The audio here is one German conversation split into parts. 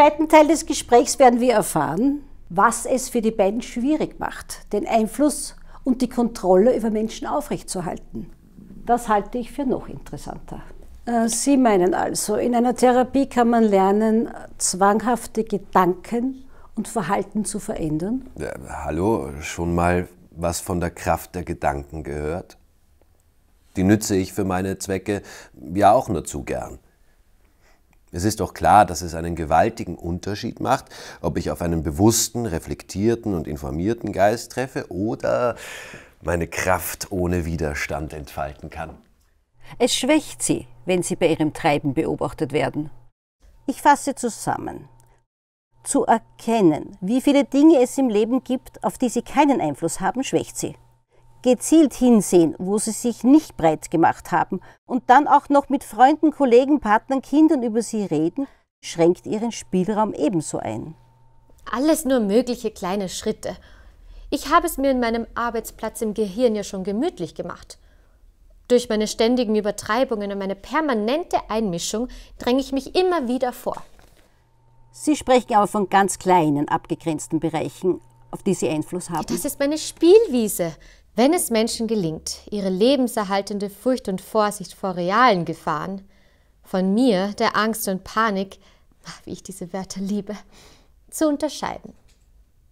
zweiten Teil des Gesprächs werden wir erfahren, was es für die beiden schwierig macht, den Einfluss und die Kontrolle über Menschen aufrechtzuerhalten. Das halte ich für noch interessanter. Äh, Sie meinen also, in einer Therapie kann man lernen, zwanghafte Gedanken und Verhalten zu verändern? Ja, hallo, schon mal was von der Kraft der Gedanken gehört? Die nütze ich für meine Zwecke ja auch nur zu gern. Es ist doch klar, dass es einen gewaltigen Unterschied macht, ob ich auf einen bewussten, reflektierten und informierten Geist treffe oder meine Kraft ohne Widerstand entfalten kann. Es schwächt sie, wenn sie bei ihrem Treiben beobachtet werden. Ich fasse zusammen. Zu erkennen, wie viele Dinge es im Leben gibt, auf die sie keinen Einfluss haben, schwächt sie gezielt hinsehen, wo sie sich nicht breit gemacht haben und dann auch noch mit Freunden, Kollegen, Partnern, Kindern über sie reden, schränkt ihren Spielraum ebenso ein. Alles nur mögliche kleine Schritte. Ich habe es mir in meinem Arbeitsplatz im Gehirn ja schon gemütlich gemacht. Durch meine ständigen Übertreibungen und meine permanente Einmischung dränge ich mich immer wieder vor. Sie sprechen aber von ganz kleinen, abgegrenzten Bereichen, auf die Sie Einfluss haben. Das ist meine Spielwiese. Wenn es Menschen gelingt, ihre lebenserhaltende Furcht und Vorsicht vor realen Gefahren, von mir, der Angst und Panik, wie ich diese Wörter liebe, zu unterscheiden.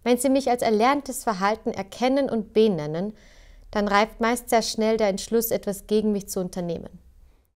Wenn sie mich als erlerntes Verhalten erkennen und benennen, dann reift meist sehr schnell der Entschluss, etwas gegen mich zu unternehmen.